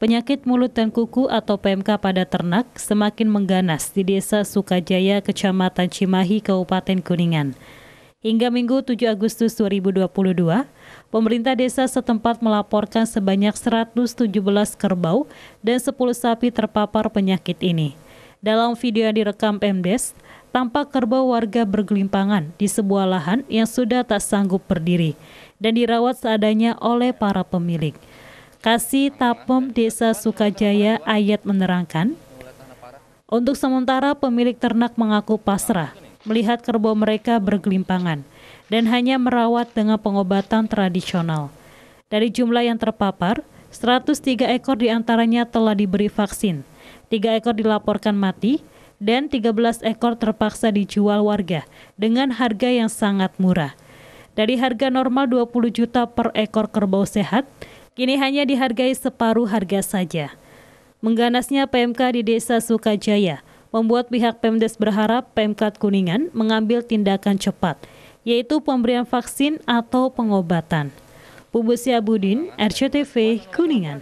Penyakit mulut dan kuku atau PMK pada ternak semakin mengganas di Desa Sukajaya, Kecamatan Cimahi, Kabupaten Kuningan. Hingga Minggu 7 Agustus 2022, pemerintah desa setempat melaporkan sebanyak 117 kerbau dan 10 sapi terpapar penyakit ini. Dalam video yang direkam PMDes, tampak kerbau warga bergelimpangan di sebuah lahan yang sudah tak sanggup berdiri dan dirawat seadanya oleh para pemilik. Kasih Tapem Desa Sukajaya Ayat menerangkan, untuk sementara pemilik ternak mengaku pasrah melihat kerbau mereka bergelimpangan dan hanya merawat dengan pengobatan tradisional. Dari jumlah yang terpapar, 103 ekor diantaranya telah diberi vaksin, 3 ekor dilaporkan mati, dan 13 ekor terpaksa dijual warga dengan harga yang sangat murah. Dari harga normal 20 juta per ekor kerbau sehat, kini hanya dihargai separuh harga saja. Mengganasnya PMK di Desa Sukajaya membuat pihak Pemdes berharap PMK Kuningan mengambil tindakan cepat, yaitu pemberian vaksin atau pengobatan. Bubus Yabudin, RCTV, Kuningan.